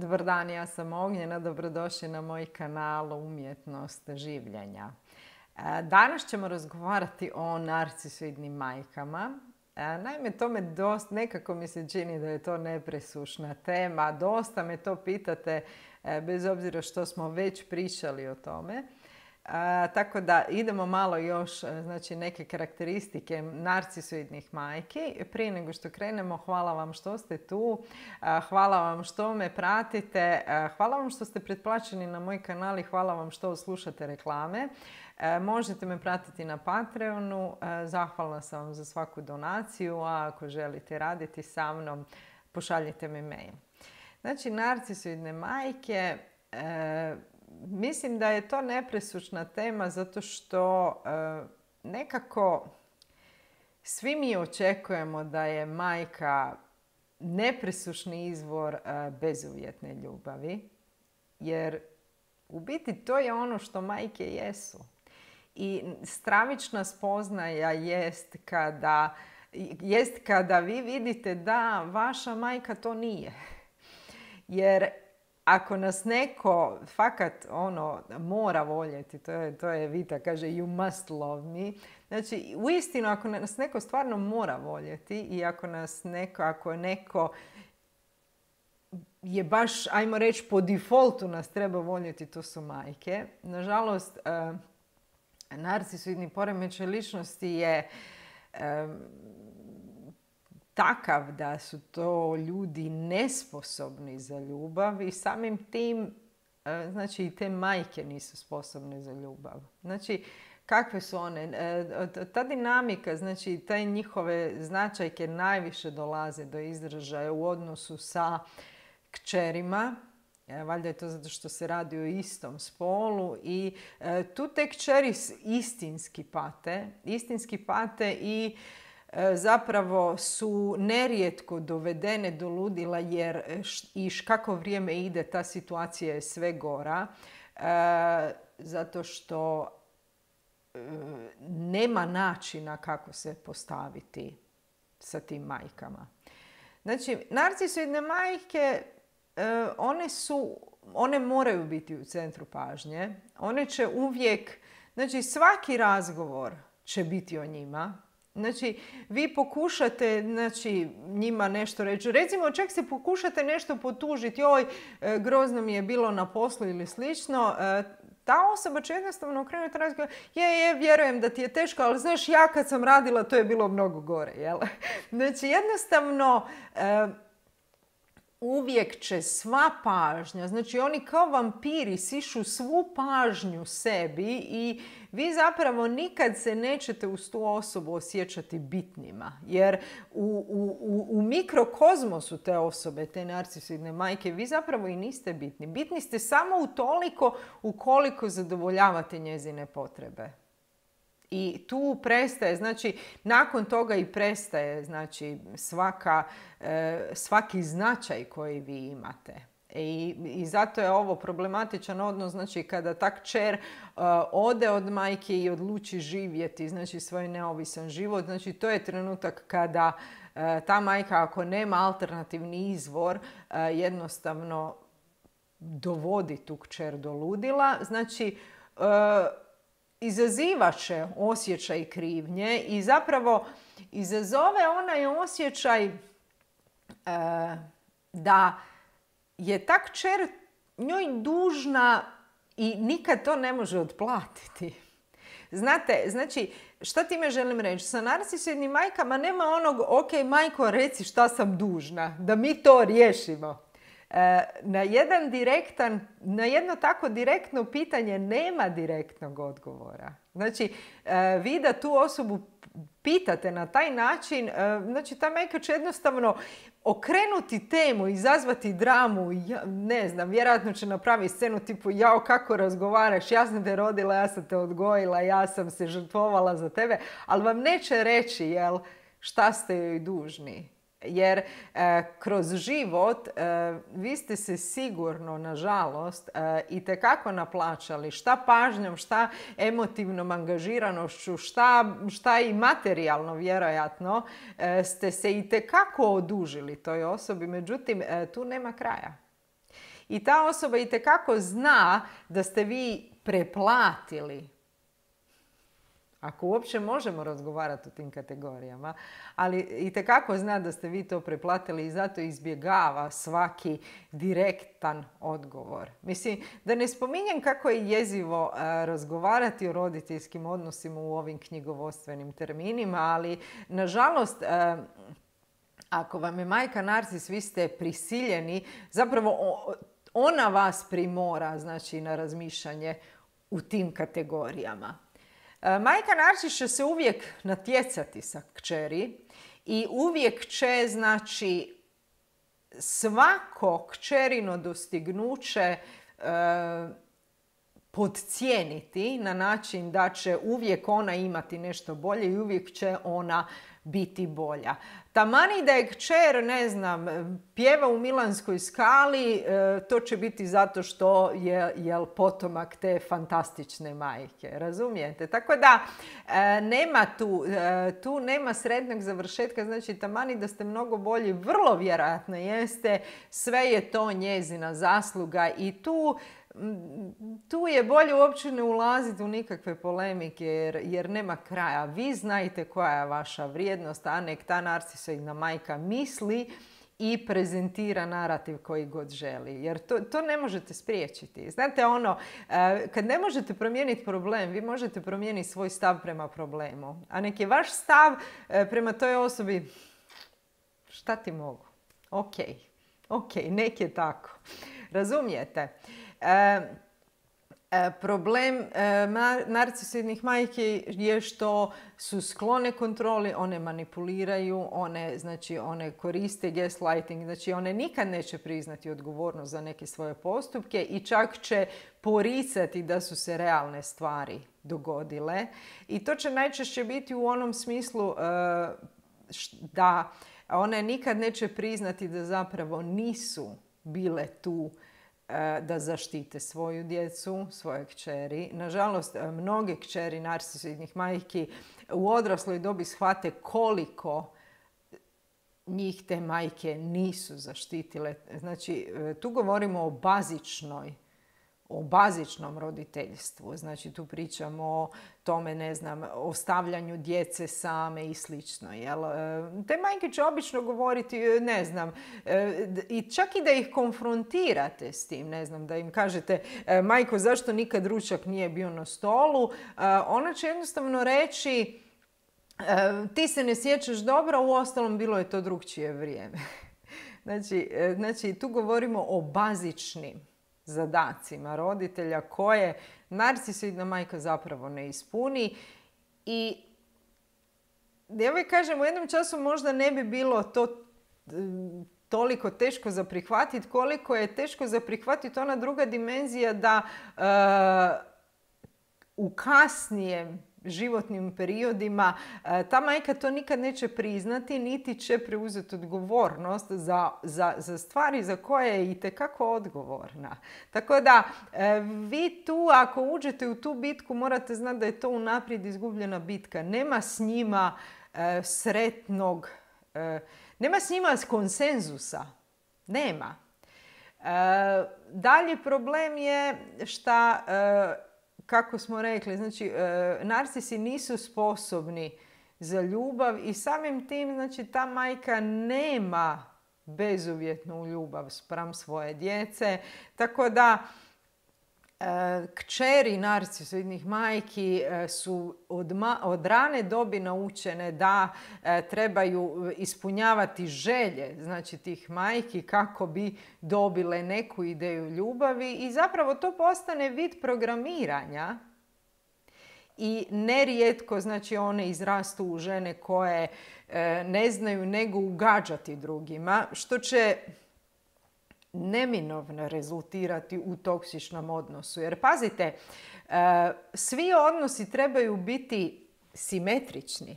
Dobar dan, ja sam Ognjena, dobrodošli na moj kanal Umjetnost življenja. E, danas ćemo razgovarati o narcisoidnim majkama. E, naime, to me dosta, nekako mi se čini da je to nepresušna tema. Dosta me to pitate, e, bez obzira što smo već pričali o tome. A, tako da idemo malo još e, znači, neke karakteristike narcisoidnih majki. Prije nego što krenemo, hvala vam što ste tu, hvala vam što me pratite, hvala vam što ste pretplaćeni na moj kanal i hvala vam što slušate reklame. E, možete me pratiti na Patreonu, e, zahvalna sam vam za svaku donaciju, a ako želite raditi sa mnom, pošaljite mi mail. Znači, narcisoidne majke, mislim da je to nepresušna tema zato što e, nekako svi mi očekujemo da je majka nepresušni izvor e, bezuvjetne ljubavi jer u biti to je ono što majke jesu. I stravična spoznaja jest kada, jest kada vi vidite da vaša majka to nije. Jer ako nas neko fakat ono mora voljeti, to je, to je Vita kaže you must love me. Znači, uistinu ako nas neko stvarno mora voljeti i ako nas neko, ako neko je baš, ajmo reći, po defaultu nas treba voljeti, to su majke. Nažalost, e, narcisoidni poremećaj ličnosti je e, takav da su to ljudi nesposobni za ljubav i samim tim, e, znači i te majke nisu sposobne za ljubav. Znači, kakve su one? E, ta dinamika, znači taj njihove značajke najviše dolaze do izražaja u odnosu sa kćerima, e, Valjda je to zato što se radi o istom spolu i tu te kćeri istinski pate. Istinski pate i E, zapravo su nerijetko dovedene do ludila jer e, iš kako vrijeme ide ta situacija je sve gora e, zato što nema načina kako se postaviti sa tim majkama. Znači, narcisoidne majke, one su, one moraju biti u centru pažnje. One će uvijek, znači svaki razgovor će biti o njima, Znači, vi pokušate znači, njima nešto reći. Recimo, čak se pokušate nešto potužiti. Oj, e, grozno mi je bilo na poslu ili slično. E, ta osoba će jednostavno okrenuti razgovor. Je, je, vjerujem da ti je teško, ali znaš, ja kad sam radila, to je bilo mnogo gore. Jel? Znači, jednostavno, e, uvijek će sva pažnja, znači oni kao vampiri sišu svu pažnju sebi i vi zapravo nikad se nećete uz tu osobu osjećati bitnima. Jer u, u, u mikrokozmosu te osobe, te narcisidne majke, vi zapravo i niste bitni. Bitni ste samo u toliko ukoliko zadovoljavate njezine potrebe. I tu prestaje, znači nakon toga i prestaje znači, svaka, e, svaki značaj koji vi imate. E, I, I zato je ovo problematičan odnos, znači kada tak čer e, ode od majke i odluči živjeti, znači svoj neovisan život, znači to je trenutak kada ta majka ako nema alternativni izvor jednostavno dovodi tu kćer do ludila. Znači izazivaće osjećaj krivnje i zapravo izazove onaj osjećaj e, da je tak čer njoj dužna i nikad to ne može otplatiti. Znate, znači, šta time želim reći? Sa majka majkama nema onog, ok, majko, reci šta sam dužna, da mi to riješimo. E, na jedan direktan, na jedno tako direktno pitanje nema direktnog odgovora. Znači, e, vi da tu osobu pitate na taj način, e, znači ta majka će jednostavno okrenuti temu, izazvati dramu, ne znam, vjerojatno će napraviti scenu tipu jao kako razgovaraš, ja sam te rodila, ja sam te odgojila, ja sam se žrtvovala za tebe, ali vam neće reći jel, šta ste joj dužni. Jer e, kroz život e, vi ste se sigurno, nažalost, e, i tekako naplaćali šta pažnjom, šta emotivnom angažiranošću, šta, šta i materijalno vjerojatno, e, ste se i tekako odužili toj osobi. Međutim, tu nema kraja. I ta osoba i tekako zna da ste vi preplatili ako uopće možemo razgovarati o tim kategorijama. Ali i tekako zna da ste vi to preplatili i zato izbjegava svaki direktan odgovor. Mislim, da ne spominjem kako je jezivo e, razgovarati o roditeljskim odnosima u ovim knjigovodstvenim terminima, ali nažalost... E, ako vam je majka narcis, vi ste prisiljeni, zapravo ona vas primora znači, na razmišljanje u tim kategorijama. E, majka način će se uvijek natjecati sa kćeri i uvijek će, znači, svako kćerino dostignuće e, podcijeniti na način da će uvijek ona imati nešto bolje i uvijek će ona biti bolja. Tamani da je kćer, ne znam, pjeva u Milanskoj skali, e, to će biti zato što je jel, potomak te fantastične majke. Razumijete? Tako da, e, nema tu, e, tu nema srednog završetka. Znači, tamani da ste mnogo bolji, vrlo vjerojatno jeste. Sve je to njezina zasluga i tu tu je bolje uopće ne ulaziti u nikakve polemike jer, jer nema kraja. Vi znajte koja je vaša vrijednost, a nek ta narcisoidna majka misli i prezentira narativ koji god želi. Jer to, to ne možete spriječiti. Znate ono, eh, kad ne možete promijeniti problem, vi možete promijeniti svoj stav prema problemu. A nek je vaš stav eh, prema toj osobi, šta ti mogu? Ok, ok, nek je tako. Razumijete? E, e, problem e, narcisidnih majki je što su sklone kontroli, one manipuliraju, one, znači, one koriste gaslighting, znači one nikad neće priznati odgovornost za neke svoje postupke i čak će poricati da su se realne stvari dogodile. I to će najčešće biti u onom smislu da one nikad neće priznati da zapravo nisu bile tu E, da zaštite svoju djecu, svoje kćeri. Nažalost, e, mnoge kćeri narcisidnih majki u odrasloj dobi shvate koliko njih te majke nisu zaštitile. Znači, e, tu govorimo o bazičnoj o bazičnom roditeljstvu. Znači tu pričamo o tome, ne znam, o stavljanju djece same i slično. E, te majke će obično govoriti, e, ne znam, e, i čak i da ih konfrontirate s tim, ne znam, da im kažete majko zašto nikad ručak nije bio na stolu, ona će jednostavno reći ti se ne sjećaš dobro, u ostalom bilo je to drugčije vrijeme. Znači, znači, tu govorimo o bazičnim zadacima roditelja koje narcisoidna majka zapravo ne ispuni. I ja uvijek kažem, u jednom času možda ne bi bilo to e, toliko teško za prihvatiti koliko je teško za prihvatiti ona druga dimenzija da e, u kasnijem životnim periodima, e, ta majka to nikad neće priznati, niti će preuzeti odgovornost za, za, za stvari za koje je i odgovorna. Tako da, e, vi tu, ako uđete u tu bitku, morate znati da je to unaprijed izgubljena bitka. Nema s njima e, sretnog, nema s njima konsenzusa. Nema. dalji problem je što kako smo rekli, znači e, narcisi nisu sposobni za ljubav i samim tim znači ta majka nema bezuvjetnu ljubav spram svoje djece. Tako da Eh, kćeri narcisoidnih majki eh, su od, rane dobi naučene da eh, trebaju ispunjavati želje znači tih majki kako bi dobile neku ideju ljubavi i zapravo to postane vid programiranja i nerijetko znači one izrastu u žene koje ne znaju nego ugađati drugima što će neminovno rezultirati u toksičnom odnosu. Jer pazite, e, svi odnosi trebaju biti simetrični.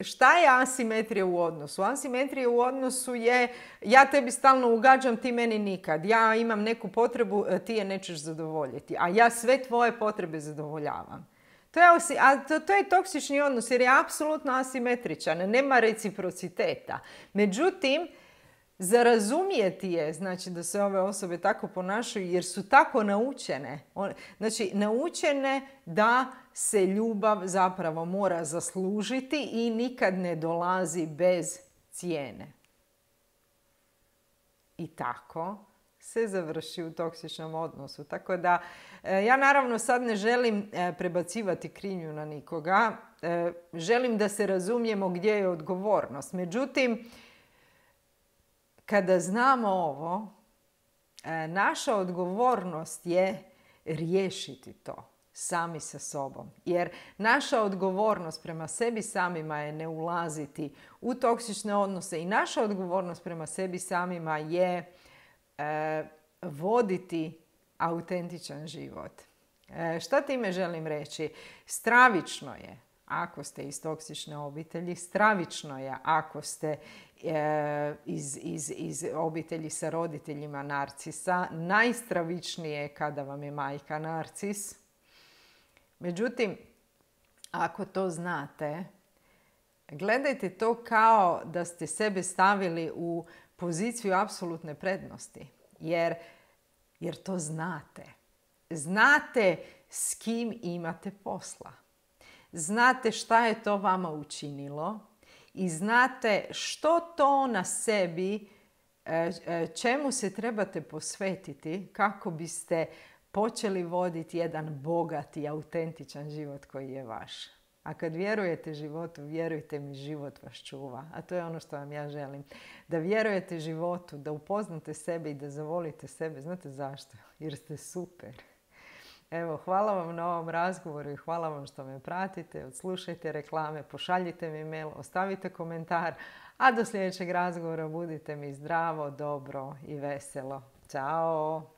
Šta je asimetrija u odnosu? Asimetrija u odnosu je ja tebi stalno ugađam, ti meni nikad. Ja imam neku potrebu, e, ti je nećeš zadovoljiti. A ja sve tvoje potrebe zadovoljavam. To je, a to je toksični odnos jer je apsolutno asimetričan. Nema reciprociteta. Međutim, za je znači da se ove osobe tako ponašaju jer su tako naučene. Znači naučene da se ljubav zapravo mora zaslužiti i nikad ne dolazi bez cijene. I tako se završi u toksičnom odnosu. Tako da e, ja naravno sad ne želim e, prebacivati krinju na nikoga. E, želim da se razumijemo gdje je odgovornost. Međutim, kada znamo ovo, e, naša odgovornost je riješiti to sami sa sobom. Jer naša odgovornost prema sebi samima je ne ulaziti u toksične odnose i naša odgovornost prema sebi samima je e, voditi autentičan život. E, šta time želim reći? Stravično je ako ste iz toksične obitelji, stravično je ako ste e, iz, iz, iz obitelji sa roditeljima narcisa. Najstravičnije je kada vam je majka narcis. Međutim, ako to znate, gledajte to kao da ste sebe stavili u poziciju apsolutne prednosti. Jer, jer to znate. Znate s kim imate posla znate šta je to vama učinilo i znate što to na sebi, e, e, čemu se trebate posvetiti kako biste počeli voditi jedan bogati, i autentičan život koji je vaš. A kad vjerujete životu, vjerujte mi, život vas čuva. A to je ono što vam ja želim. Da vjerujete životu, da upoznate sebe i da zavolite sebe. Znate zašto? Jer ste super. Evo, hvala vam na ovom razgovoru i hvala vam što me pratite. Odslušajte reklame, pošaljite mi mail, ostavite komentar. A do sljedećeg razgovora budite mi zdravo, dobro i veselo. Ćao!